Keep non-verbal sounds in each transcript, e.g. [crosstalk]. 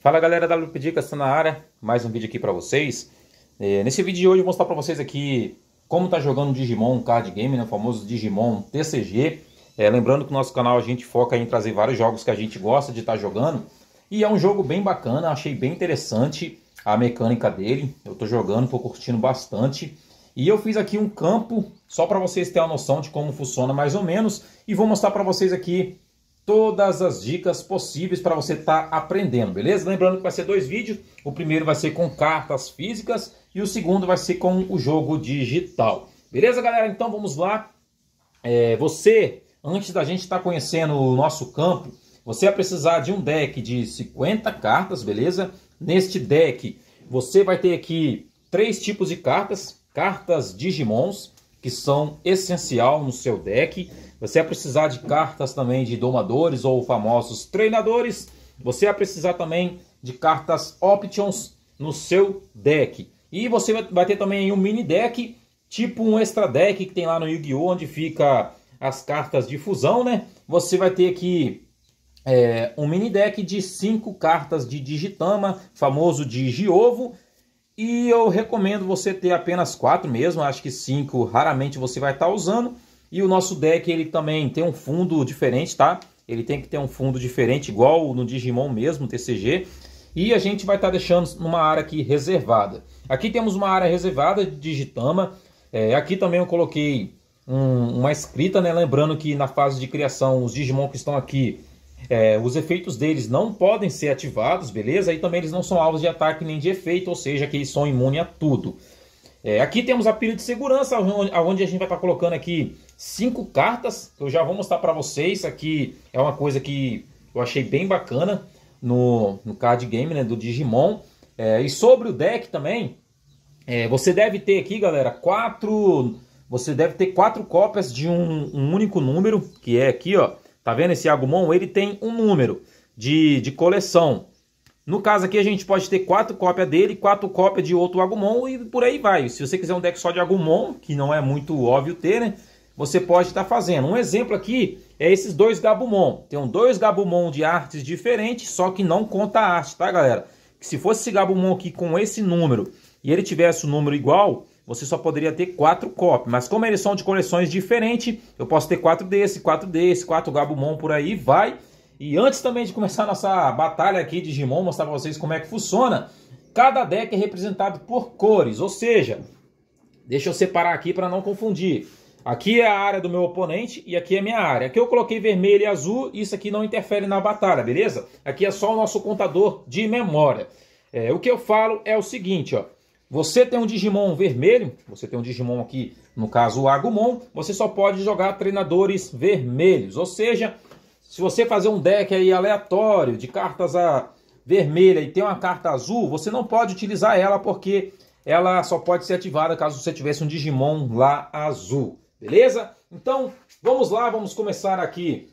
Fala galera da Loop Dicas, na área, mais um vídeo aqui para vocês. É, nesse vídeo de hoje eu vou mostrar para vocês aqui como tá jogando Digimon Card Game, né, o famoso Digimon TCG. É, lembrando que no nosso canal a gente foca em trazer vários jogos que a gente gosta de estar tá jogando. E é um jogo bem bacana, achei bem interessante a mecânica dele. Eu tô jogando, tô curtindo bastante. E eu fiz aqui um campo só para vocês terem uma noção de como funciona mais ou menos. E vou mostrar para vocês aqui todas as dicas possíveis para você estar tá aprendendo, beleza? Lembrando que vai ser dois vídeos, o primeiro vai ser com cartas físicas e o segundo vai ser com o jogo digital. Beleza, galera? Então vamos lá. É, você, antes da gente estar tá conhecendo o nosso campo, você vai precisar de um deck de 50 cartas, beleza? Neste deck, você vai ter aqui três tipos de cartas, cartas Digimons, que são essencial no seu deck. Você vai precisar de cartas também de domadores ou famosos treinadores. Você vai precisar também de cartas options no seu deck. E você vai ter também um mini deck, tipo um extra deck que tem lá no Yu-Gi-Oh! onde fica as cartas de fusão, né? Você vai ter aqui é, um mini deck de cinco cartas de Digitama, famoso de e eu recomendo você ter apenas quatro mesmo, acho que cinco raramente você vai estar tá usando. E o nosso deck ele também tem um fundo diferente, tá? Ele tem que ter um fundo diferente, igual no Digimon mesmo, TCG. E a gente vai estar tá deixando numa área aqui reservada. Aqui temos uma área reservada de Digitama. É, aqui também eu coloquei um, uma escrita, né? Lembrando que na fase de criação os Digimon que estão aqui é, os efeitos deles não podem ser ativados, beleza? E também eles não são alvos de ataque nem de efeito, ou seja, que eles são imunes a tudo. É, aqui temos a pilha de segurança, onde a gente vai estar tá colocando aqui cinco cartas, que eu já vou mostrar para vocês. Aqui é uma coisa que eu achei bem bacana no, no card game né, do Digimon. É, e sobre o deck também, é, você deve ter aqui, galera, quatro... Você deve ter quatro cópias de um, um único número, que é aqui, ó Tá vendo esse Agumon? Ele tem um número de, de coleção. No caso aqui, a gente pode ter quatro cópias dele, quatro cópias de outro Agumon e por aí vai. Se você quiser um deck só de Agumon, que não é muito óbvio ter, né? Você pode estar tá fazendo. Um exemplo aqui é esses dois Gabumon. Tem dois Gabumon de artes diferentes, só que não conta a arte, tá, galera? Que se fosse esse Gabumon aqui com esse número e ele tivesse o um número igual, você só poderia ter quatro copy. Mas como eles são de coleções diferentes, eu posso ter quatro desse, quatro desse, quatro Gabumon por aí, vai. E antes também de começar nossa batalha aqui de Digimon, mostrar para vocês como é que funciona. Cada deck é representado por cores, ou seja, deixa eu separar aqui para não confundir. Aqui é a área do meu oponente e aqui é a minha área. Aqui eu coloquei vermelho e azul, isso aqui não interfere na batalha, beleza? Aqui é só o nosso contador de memória. É, o que eu falo é o seguinte, ó. Você tem um Digimon vermelho, você tem um Digimon aqui, no caso o Agumon, você só pode jogar treinadores vermelhos. Ou seja, se você fazer um deck aí aleatório de cartas a vermelha e tem uma carta azul, você não pode utilizar ela porque ela só pode ser ativada caso você tivesse um Digimon lá azul. Beleza? Então, vamos lá, vamos começar aqui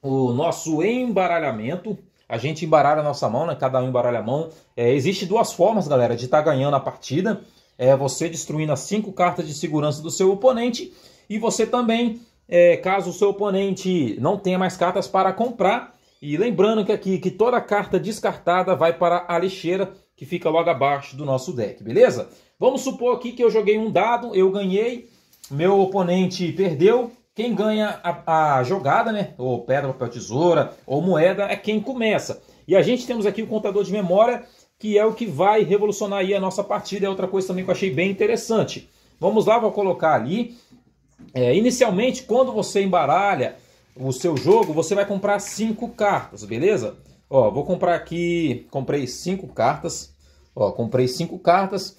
o nosso embaralhamento a gente embaralha a nossa mão, né? Cada um embaralha a mão. É, existe duas formas, galera, de estar tá ganhando a partida. É você destruindo as cinco cartas de segurança do seu oponente e você também, é, caso o seu oponente não tenha mais cartas para comprar, e lembrando que aqui que toda carta descartada vai para a lixeira que fica logo abaixo do nosso deck, beleza? Vamos supor aqui que eu joguei um dado, eu ganhei, meu oponente perdeu, quem ganha a, a jogada, né? Ou pedra, papel, tesoura, ou moeda, é quem começa. E a gente temos aqui o contador de memória, que é o que vai revolucionar aí a nossa partida. É outra coisa também que eu achei bem interessante. Vamos lá, vou colocar ali. É, inicialmente, quando você embaralha o seu jogo, você vai comprar cinco cartas, beleza? Ó, vou comprar aqui, comprei cinco cartas. Ó, comprei cinco cartas.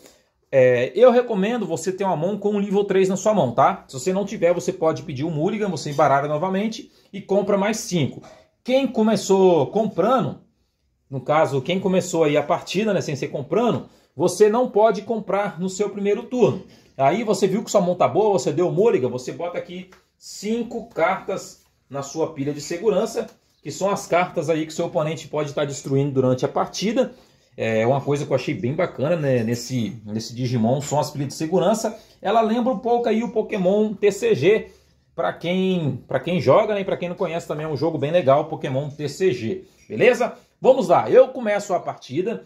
É, eu recomendo você ter uma mão com um nível 3 na sua mão, tá? Se você não tiver, você pode pedir um Mulligan, você embaralha novamente e compra mais 5. Quem começou comprando, no caso, quem começou aí a partida, né, sem ser comprando, você não pode comprar no seu primeiro turno. Aí você viu que sua mão tá boa, você deu Mulligan, você bota aqui 5 cartas na sua pilha de segurança, que são as cartas aí que seu oponente pode estar tá destruindo durante a partida é uma coisa que eu achei bem bacana né, nesse, nesse Digimon, são as pilhas de segurança. Ela lembra um pouco aí o Pokémon TCG, para quem, quem joga né, e para quem não conhece também é um jogo bem legal, Pokémon TCG, beleza? Vamos lá, eu começo a partida,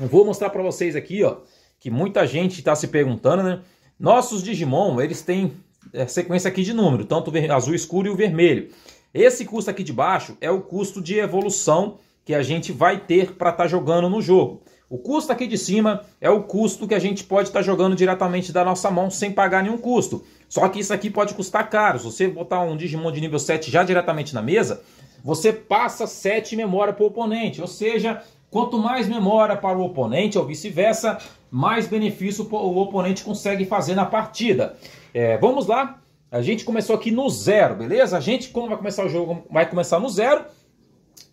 eu vou mostrar para vocês aqui, ó, que muita gente está se perguntando, né? Nossos Digimon, eles têm é, sequência aqui de número, tanto o azul escuro e o vermelho. Esse custo aqui de baixo é o custo de evolução que a gente vai ter para estar tá jogando no jogo. O custo aqui de cima é o custo que a gente pode estar tá jogando diretamente da nossa mão sem pagar nenhum custo. Só que isso aqui pode custar caro. Se você botar um Digimon de nível 7 já diretamente na mesa, você passa 7 memória para o oponente. Ou seja, quanto mais memória para o oponente ou vice-versa, mais benefício o oponente consegue fazer na partida. É, vamos lá. A gente começou aqui no zero, beleza? A gente, como vai começar o jogo, vai começar no zero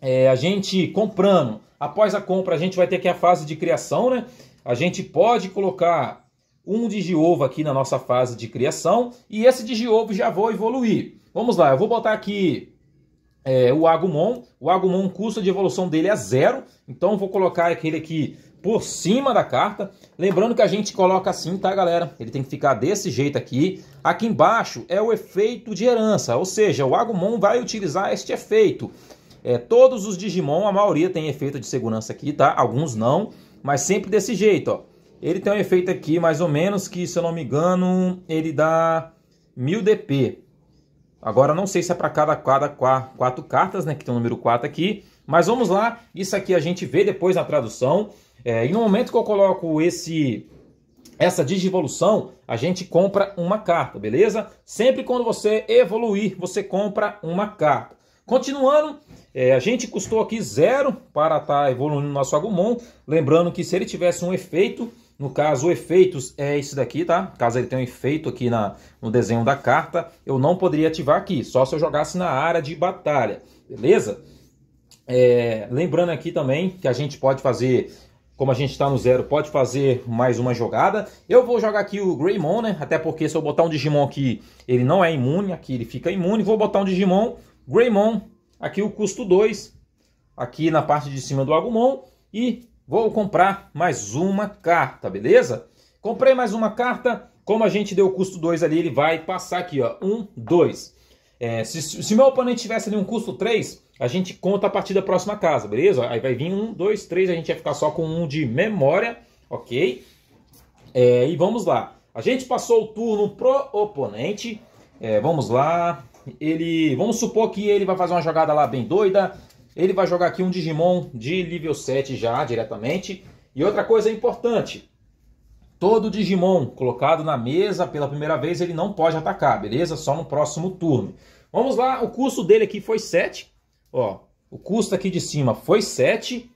é, a gente comprando, após a compra, a gente vai ter que é a fase de criação, né? A gente pode colocar um digiovo aqui na nossa fase de criação e esse digiovo já vou evoluir. Vamos lá, eu vou botar aqui é, o Agumon. O Agumon, custo de evolução dele é zero, então vou colocar aquele aqui por cima da carta. Lembrando que a gente coloca assim, tá, galera? Ele tem que ficar desse jeito aqui. Aqui embaixo é o efeito de herança, ou seja, o Agumon vai utilizar este efeito. É, todos os Digimon, a maioria tem efeito de segurança aqui, tá? Alguns não, mas sempre desse jeito, ó. Ele tem um efeito aqui, mais ou menos, que se eu não me engano, ele dá 1000 DP. Agora, não sei se é para cada, quatro cartas, né? Que tem o número 4 aqui. Mas vamos lá, isso aqui a gente vê depois na tradução. É, e no momento que eu coloco esse essa digivolução, a gente compra uma carta, beleza? Sempre quando você evoluir, você compra uma carta. Continuando, é, a gente custou aqui zero para estar tá evoluindo nosso agumon. Lembrando que se ele tivesse um efeito, no caso, o efeitos é esse daqui, tá? Caso ele tenha um efeito aqui na, no desenho da carta, eu não poderia ativar aqui, só se eu jogasse na área de batalha, beleza? É, lembrando aqui também que a gente pode fazer, como a gente está no zero, pode fazer mais uma jogada. Eu vou jogar aqui o Greymon, né? Até porque se eu botar um Digimon aqui, ele não é imune, aqui ele fica imune. Vou botar um Digimon Greymon, aqui o custo 2, aqui na parte de cima do Agumon e vou comprar mais uma carta, beleza? Comprei mais uma carta, como a gente deu o custo 2 ali, ele vai passar aqui, ó, 1, 2. É, se, se meu oponente tivesse ali um custo 3, a gente conta a partir da próxima casa, beleza? Aí vai vir 1, 2, 3, a gente vai ficar só com um de memória, ok? É, e vamos lá. A gente passou o turno pro oponente. É, vamos lá ele, vamos supor que ele vai fazer uma jogada lá bem doida, ele vai jogar aqui um Digimon de nível 7 já diretamente. E outra coisa importante, todo Digimon colocado na mesa pela primeira vez, ele não pode atacar, beleza? Só no próximo turno. Vamos lá, o custo dele aqui foi 7. Ó, o custo aqui de cima foi 7.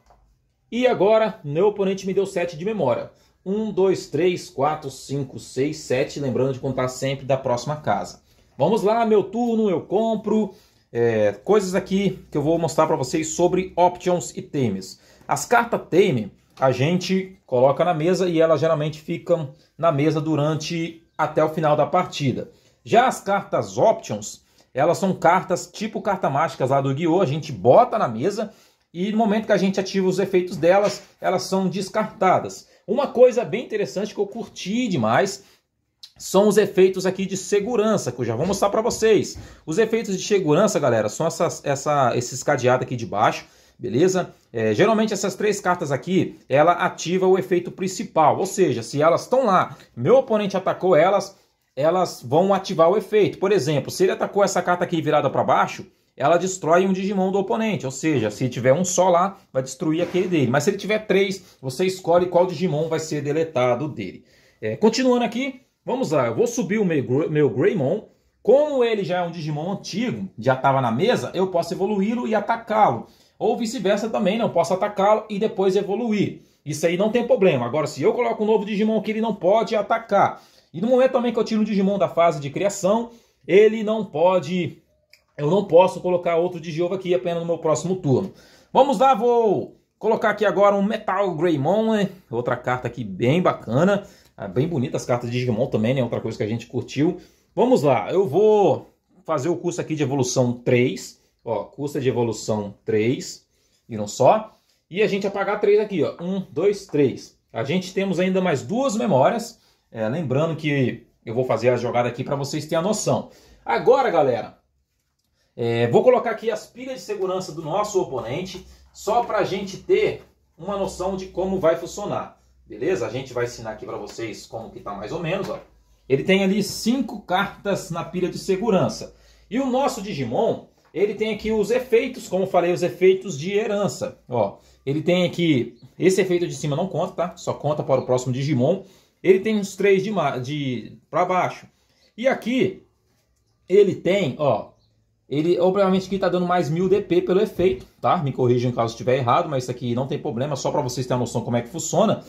E agora, meu oponente me deu 7 de memória. 1, 2, 3, 4, 5, 6, 7. Lembrando de contar sempre da próxima casa. Vamos lá, meu turno, eu compro. É, coisas aqui que eu vou mostrar para vocês sobre options e temes. As cartas teme a gente coloca na mesa e elas geralmente ficam na mesa durante até o final da partida. Já as cartas options, elas são cartas tipo carta mágicas lá do Guiô, a gente bota na mesa e no momento que a gente ativa os efeitos delas, elas são descartadas. Uma coisa bem interessante que eu curti demais são os efeitos aqui de segurança, que eu já vou mostrar para vocês. Os efeitos de segurança, galera, são essas, essa, esses cadeados aqui de baixo, beleza? É, geralmente essas três cartas aqui, ela ativa o efeito principal, ou seja, se elas estão lá, meu oponente atacou elas, elas vão ativar o efeito. Por exemplo, se ele atacou essa carta aqui virada para baixo, ela destrói um Digimon do oponente, ou seja, se tiver um só lá, vai destruir aquele dele. Mas se ele tiver três, você escolhe qual Digimon vai ser deletado dele. É, continuando aqui, Vamos lá, eu vou subir o meu, meu Greymon. Como ele já é um Digimon antigo, já estava na mesa, eu posso evoluí-lo e atacá-lo. Ou vice-versa também, não posso atacá-lo e depois evoluir. Isso aí não tem problema. Agora, se eu coloco um novo Digimon que ele não pode atacar, e no momento também que eu tiro o Digimon da fase de criação, ele não pode... Eu não posso colocar outro Digiova aqui apenas no meu próximo turno. Vamos lá, vou colocar aqui agora um Metal Greymon, né? outra carta aqui bem bacana. Ah, bem bonitas as cartas de Digimon também, né? Outra coisa que a gente curtiu. Vamos lá, eu vou fazer o curso aqui de evolução 3. Ó, custa de evolução 3. Viram só? E a gente apagar 3 aqui, ó. 1, 2, 3. A gente temos ainda mais duas memórias. É, lembrando que eu vou fazer a jogada aqui para vocês terem a noção. Agora, galera, é, vou colocar aqui as pilhas de segurança do nosso oponente, só para a gente ter uma noção de como vai funcionar. Beleza? A gente vai ensinar aqui para vocês como que tá mais ou menos, ó. Ele tem ali cinco cartas na pilha de segurança. E o nosso Digimon, ele tem aqui os efeitos, como falei, os efeitos de herança. Ó, ele tem aqui, esse efeito de cima não conta, tá? Só conta para o próximo Digimon. Ele tem uns três de, de para baixo. E aqui, ele tem, ó, ele obviamente aqui tá dando mais 1000 DP pelo efeito, tá? Me corrijam caso estiver errado, mas isso aqui não tem problema, só para vocês terem a noção como é que funciona.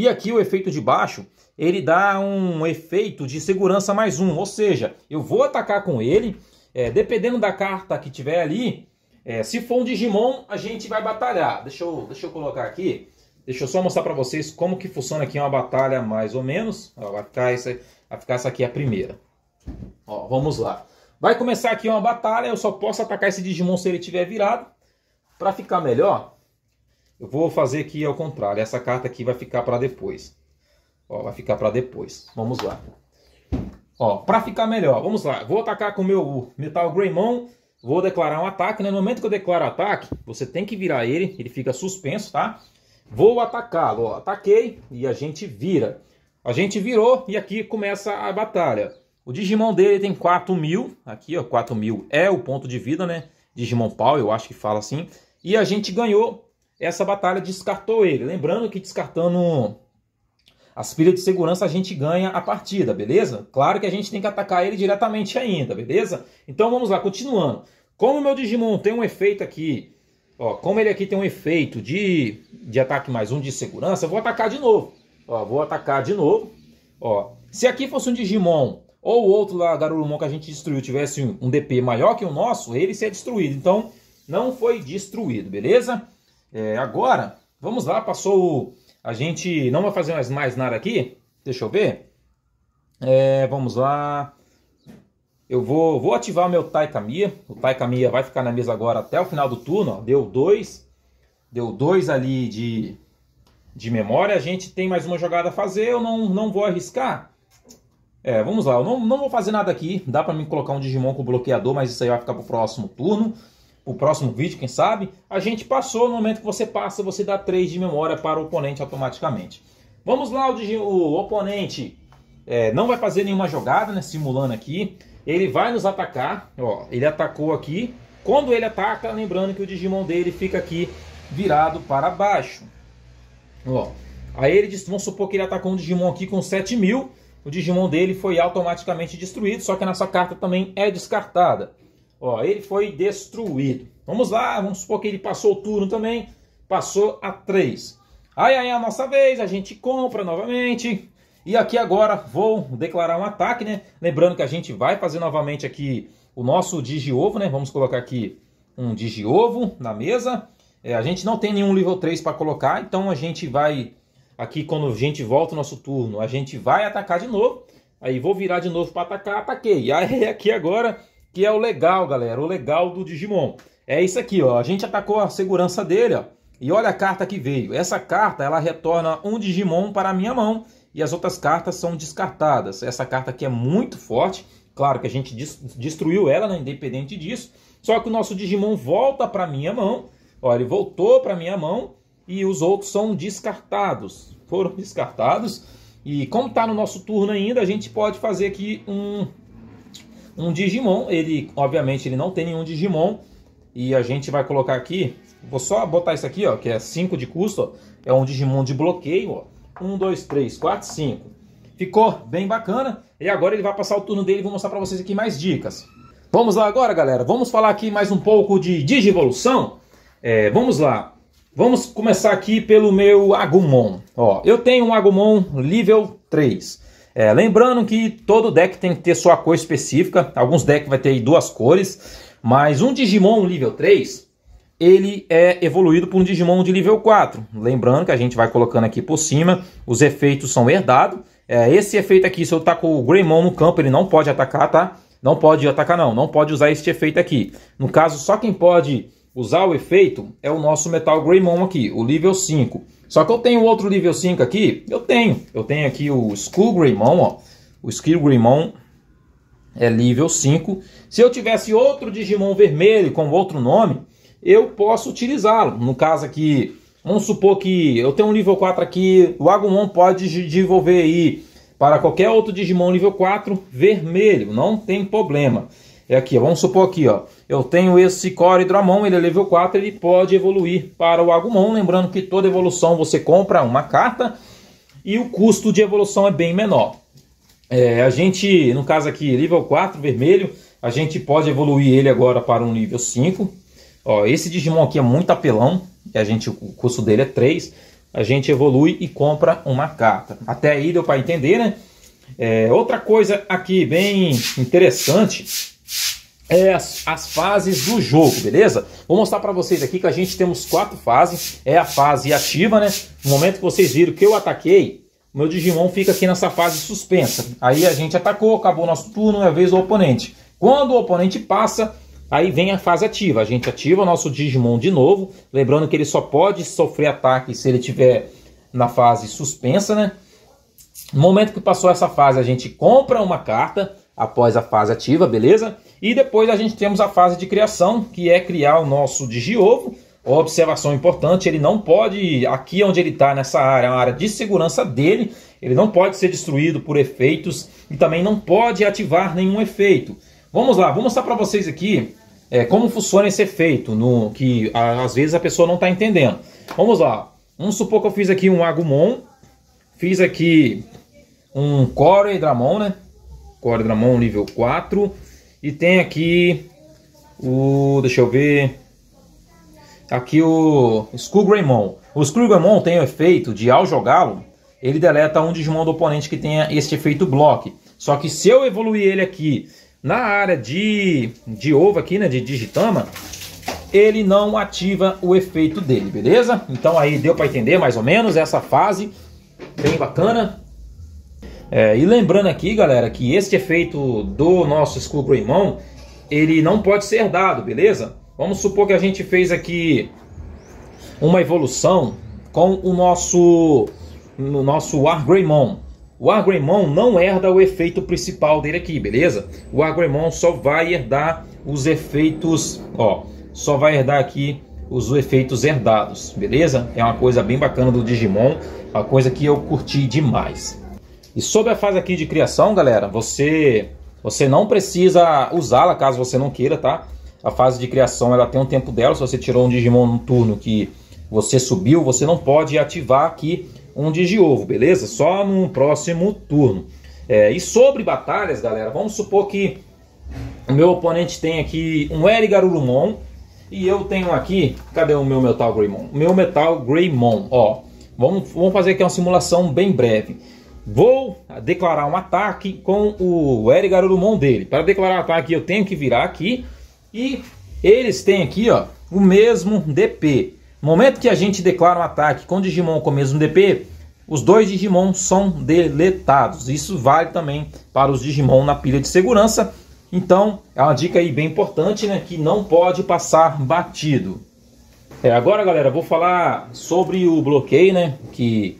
E aqui o efeito de baixo, ele dá um efeito de segurança mais um. Ou seja, eu vou atacar com ele, é, dependendo da carta que tiver ali, é, se for um Digimon, a gente vai batalhar. Deixa eu, deixa eu colocar aqui. Deixa eu só mostrar para vocês como que funciona aqui uma batalha mais ou menos. Ó, vai, ficar essa, vai ficar essa aqui a primeira. Ó, vamos lá. Vai começar aqui uma batalha, eu só posso atacar esse Digimon se ele tiver virado. Para ficar melhor, eu vou fazer aqui ao contrário. Essa carta aqui vai ficar para depois. Ó, vai ficar para depois. Vamos lá. Ó, para ficar melhor, vamos lá. Vou atacar com o meu Metal Greymon. Vou declarar um ataque, né? No momento que eu declaro ataque, você tem que virar ele. Ele fica suspenso, tá? Vou atacá-lo. Ataquei e a gente vira. A gente virou e aqui começa a batalha. O Digimon dele tem 4 mil. Aqui, ó, 4 mil é o ponto de vida, né? Digimon Pau, eu acho que fala assim. E a gente ganhou essa batalha descartou ele. Lembrando que descartando as pilhas de segurança a gente ganha a partida, beleza? Claro que a gente tem que atacar ele diretamente ainda, beleza? Então vamos lá, continuando. Como o meu Digimon tem um efeito aqui, ó, como ele aqui tem um efeito de, de ataque mais um de segurança, eu vou atacar de novo. Ó, vou atacar de novo. Ó, se aqui fosse um Digimon ou o outro lá, Garurumon que a gente destruiu, tivesse um, um DP maior que o nosso, ele seria destruído. Então não foi destruído, beleza? É, agora, vamos lá, passou. A gente não vai fazer mais, mais nada aqui. Deixa eu ver. É, vamos lá. Eu vou, vou ativar o meu Taikamiya. O Taikamiya vai ficar na mesa agora até o final do turno. Ó. Deu dois. Deu dois ali de, de memória. A gente tem mais uma jogada a fazer. Eu não, não vou arriscar. É, vamos lá. Eu não, não vou fazer nada aqui. Dá para mim colocar um Digimon com bloqueador, mas isso aí vai ficar pro próximo turno o próximo vídeo, quem sabe, a gente passou, no momento que você passa, você dá 3 de memória para o oponente automaticamente. Vamos lá, o, o oponente é, não vai fazer nenhuma jogada, né, simulando aqui. Ele vai nos atacar, ó, ele atacou aqui. Quando ele ataca, lembrando que o Digimon dele fica aqui virado para baixo. Ó, aí ele, vamos supor que ele atacou um Digimon aqui com 7000, o Digimon dele foi automaticamente destruído, só que a nossa carta também é descartada. Ó, ele foi destruído. Vamos lá, vamos supor que ele passou o turno também. Passou a 3. Aí, aí, a nossa vez, a gente compra novamente. E aqui agora vou declarar um ataque, né? Lembrando que a gente vai fazer novamente aqui o nosso digiovo, né? Vamos colocar aqui um digiovo na mesa. É, a gente não tem nenhum nível 3 para colocar, então a gente vai... Aqui quando a gente volta o nosso turno, a gente vai atacar de novo. Aí vou virar de novo para atacar, ataquei. E aí [laughs] aqui agora que é o legal, galera, o legal do Digimon. É isso aqui, ó. A gente atacou a segurança dele, ó. E olha a carta que veio. Essa carta, ela retorna um Digimon para a minha mão e as outras cartas são descartadas. Essa carta aqui é muito forte. Claro que a gente destruiu ela, né? independente disso. Só que o nosso Digimon volta para minha mão. Olha, ele voltou para minha mão e os outros são descartados. Foram [laughs] descartados. E como está no nosso turno ainda, a gente pode fazer aqui um um Digimon. Ele, obviamente, ele não tem nenhum Digimon. E a gente vai colocar aqui, vou só botar isso aqui, ó, que é 5 de custo, ó, é um Digimon de bloqueio, ó. 1, 2, 3, 4, 5. Ficou bem bacana. E agora ele vai passar o turno dele e vou mostrar para vocês aqui mais dicas. Vamos lá agora, galera. Vamos falar aqui mais um pouco de Digivolução. É, vamos lá. Vamos começar aqui pelo meu Agumon. Ó, eu tenho um Agumon nível 3. É, lembrando que todo deck tem que ter sua cor específica. Alguns decks vai ter duas cores. Mas um Digimon nível 3, ele é evoluído para um Digimon de nível 4. Lembrando que a gente vai colocando aqui por cima. Os efeitos são herdados. É, esse efeito aqui, se eu tá com o Greymon no campo, ele não pode atacar, tá? Não pode atacar não, não pode usar este efeito aqui. No caso, só quem pode usar o efeito é o nosso Metal Greymon aqui, o nível 5. Só que eu tenho outro nível 5 aqui, eu tenho. Eu tenho aqui o Skullgreymon, ó. O Skullgreymon é nível 5. Se eu tivesse outro Digimon vermelho com outro nome, eu posso utilizá-lo. No caso aqui, vamos supor que eu tenho um nível 4 aqui, o Agumon pode desenvolver aí para qualquer outro Digimon nível 4 vermelho, não tem problema é aqui, ó. vamos supor aqui, ó, eu tenho esse Core Dramon, ele é level 4, ele pode evoluir para o Agumon, lembrando que toda evolução você compra uma carta e o custo de evolução é bem menor. É, a gente, no caso aqui, nível 4, vermelho, a gente pode evoluir ele agora para um nível 5. Ó, esse Digimon aqui é muito apelão, a gente, o custo dele é 3. A gente evolui e compra uma carta. Até aí deu para entender, né? É, outra coisa aqui bem interessante é, as, as, fases do jogo, beleza? Vou mostrar para vocês aqui que a gente temos quatro fases. É a fase ativa, né? No momento que vocês viram que eu ataquei, meu Digimon fica aqui nessa fase suspensa. Aí a gente atacou, acabou o nosso turno, é a vez do oponente. Quando o oponente passa, aí vem a fase ativa. A gente ativa o nosso Digimon de novo. Lembrando que ele só pode sofrer ataque se ele tiver na fase suspensa, né? No momento que passou essa fase, a gente compra uma carta após a fase ativa, beleza? E depois a gente temos a fase de criação, que é criar o nosso digiovo. Observação importante, ele não pode, aqui onde ele está, nessa área, é a área de segurança dele, ele não pode ser destruído por efeitos e também não pode ativar nenhum efeito. Vamos lá, vou mostrar para vocês aqui é, como funciona esse efeito, no que às vezes a pessoa não está entendendo. Vamos lá, vamos supor que eu fiz aqui um Agumon, fiz aqui um Core dramon, né? mão, nível 4. E tem aqui o... deixa eu ver... Aqui o Skull Greymon. O Skull Greymon tem o efeito de, ao jogá-lo, ele deleta um Digimon do oponente que tenha este efeito block. Só que se eu evoluir ele aqui na área de, de ovo aqui, né, de Digitama, ele não ativa o efeito dele, beleza? Então aí deu para entender mais ou menos essa fase bem bacana. É, e lembrando aqui, galera, que este efeito do nosso escuro em ele não pode ser herdado, beleza? Vamos supor que a gente fez aqui uma evolução com o nosso, no nosso Wargreymon. O Agreymon não herda o efeito principal dele aqui, beleza? O Agreymon só vai herdar os efeitos, ó, só vai herdar aqui os efeitos herdados, beleza? É uma coisa bem bacana do Digimon, uma coisa que eu curti demais. E sobre a fase aqui de criação, galera, você você não precisa usá-la caso você não queira, tá? A fase de criação ela tem um tempo dela. Se você tirou um Digimon no turno que você subiu, você não pode ativar aqui um Digiovo, beleza? Só no próximo turno. É, e sobre batalhas, galera, vamos supor que o meu oponente tem aqui um Erigar Garurumon e eu tenho aqui, cadê o meu Metal Greymon? Meu Metal Greymon, ó. Vamos, vamos fazer aqui uma simulação bem breve. Vou declarar um ataque com o Eric Garurumon dele. Para declarar um ataque, eu tenho que virar aqui. E eles têm aqui ó, o mesmo DP. No momento que a gente declara um ataque com Digimon com o mesmo DP, os dois Digimon são deletados. Isso vale também para os Digimon na pilha de segurança. Então, é uma dica aí bem importante, né? Que não pode passar batido. É, agora, galera, vou falar sobre o bloqueio, né? Que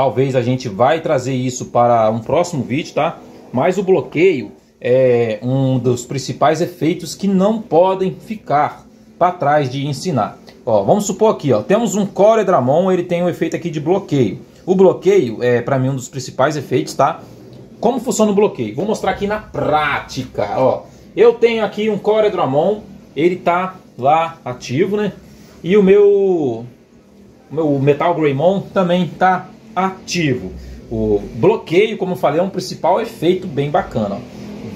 Talvez a gente vai trazer isso para um próximo vídeo, tá? Mas o bloqueio é um dos principais efeitos que não podem ficar para trás de ensinar. Ó, vamos supor aqui, ó, temos um core Dramon, ele tem um efeito aqui de bloqueio. O bloqueio é para mim um dos principais efeitos, tá? Como funciona o bloqueio? Vou mostrar aqui na prática, ó. Eu tenho aqui um core Dramon, ele tá lá ativo, né? E o meu o meu Metal Greymon também tá ativo. O bloqueio, como eu falei, é um principal efeito bem bacana.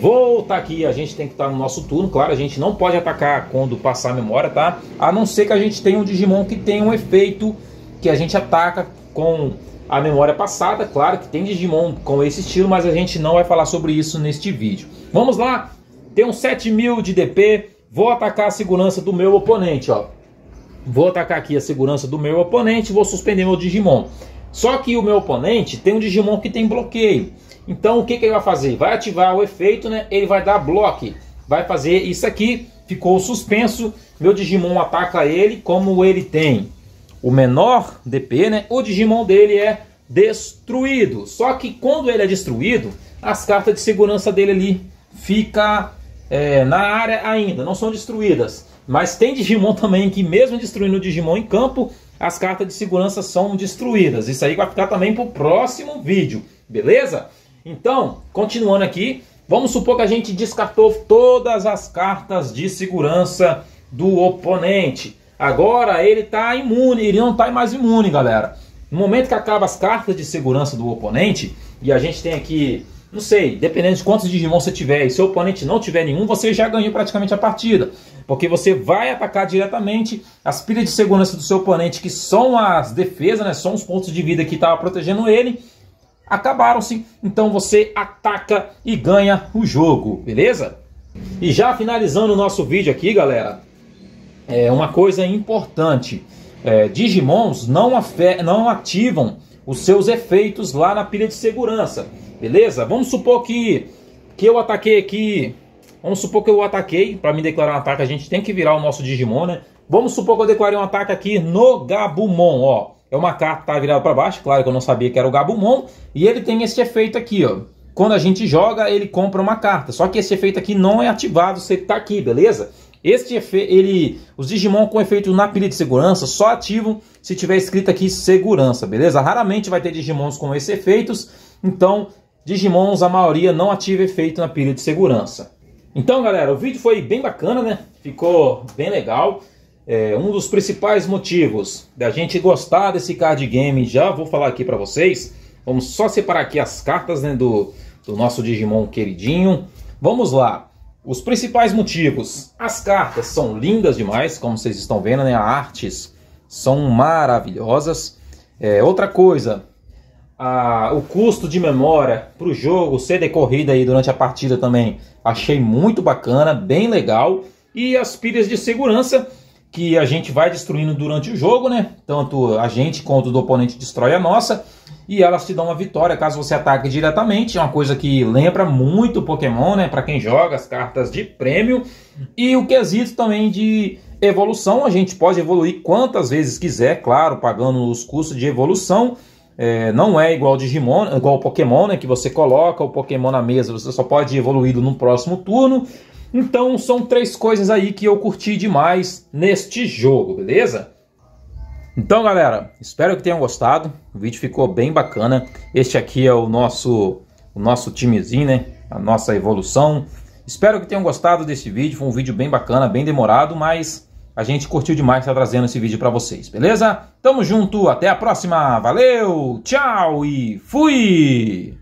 Voltar aqui, a gente tem que estar no nosso turno, claro, a gente não pode atacar quando passar a memória, tá? A não ser que a gente tenha um Digimon que tem um efeito que a gente ataca com a memória passada, claro que tem Digimon com esse estilo, mas a gente não vai falar sobre isso neste vídeo. Vamos lá, tem um 7000 de DP, vou atacar a segurança do meu oponente, ó. Vou atacar aqui a segurança do meu oponente, vou suspender meu Digimon. Só que o meu oponente tem um Digimon que tem bloqueio. Então o que, que ele vai fazer? Vai ativar o efeito, né? Ele vai dar bloque. Vai fazer isso aqui. Ficou suspenso. Meu Digimon ataca ele. Como ele tem o menor DP, né? O Digimon dele é destruído. Só que quando ele é destruído, as cartas de segurança dele ali fica é, na área ainda, não são destruídas. Mas tem Digimon [laughs] também que mesmo destruindo o Digimon em campo, as cartas de segurança são destruídas. Isso aí vai ficar também para o próximo vídeo, beleza? Então, continuando aqui, vamos supor que a gente descartou todas as cartas de segurança do oponente. Agora ele está imune, ele não está mais imune, galera. No momento que acaba as cartas de segurança do oponente, e a gente tem aqui não sei, dependendo de quantos Digimon você tiver e seu oponente não tiver nenhum, você já ganhou praticamente a partida. Porque você vai atacar diretamente as pilhas de segurança do seu oponente, que são as defesas, né, são os pontos de vida que estavam tá protegendo ele, acabaram-se. Então você ataca e ganha o jogo, beleza? E já finalizando o nosso vídeo aqui, galera, é uma coisa importante. É, Digimons não, não ativam os seus efeitos lá na pilha de segurança. Beleza? Vamos supor que, que eu ataquei aqui. Vamos supor que eu ataquei. Para me declarar um ataque, a gente tem que virar o nosso Digimon, né? Vamos supor que eu declarei um ataque aqui no Gabumon, ó. É uma carta que tá virada para baixo, claro que eu não sabia que era o Gabumon. E ele tem esse efeito aqui, ó. Quando a gente joga, ele compra uma carta. Só que esse efeito aqui não é ativado se ele tá aqui, beleza? Este efeito, ele, os Digimon com efeito na pilha de segurança só ativam se tiver escrito aqui segurança, beleza? Raramente vai ter Digimons com esses efeitos, então Digimons, a maioria não ativa efeito na pilha de segurança. Então, galera, o vídeo foi bem bacana, né? Ficou bem legal. É, um dos principais motivos da gente gostar desse card game, já vou falar aqui para vocês. Vamos só separar aqui as cartas né, do, do nosso Digimon queridinho. Vamos lá. Os principais motivos. As cartas são lindas demais, como vocês estão vendo, né? As artes são maravilhosas. É, outra coisa, a, o custo de memória para o jogo ser decorrido aí durante a partida também achei muito bacana, bem legal. E as pilhas de segurança que a gente vai destruindo durante o jogo, né? Tanto a gente quanto do oponente destrói a nossa. E elas te dão uma vitória caso você ataque diretamente. É uma coisa que lembra muito Pokémon, né? Para quem joga as cartas de prêmio. E o quesito também de evolução. A gente pode evoluir quantas vezes quiser, claro, pagando os custos de evolução. É, não é igual Digimon, igual Pokémon, né? Que você coloca o Pokémon na mesa, você só pode evoluir no próximo turno. Então são três coisas aí que eu curti demais neste jogo, beleza? Então galera, espero que tenham gostado. O vídeo ficou bem bacana. Este aqui é o nosso, o nosso timezinho, né? A nossa evolução. Espero que tenham gostado desse vídeo. Foi um vídeo bem bacana, bem demorado, mas a gente curtiu demais estar trazendo esse vídeo para vocês, beleza? Tamo junto, até a próxima, valeu, tchau e fui!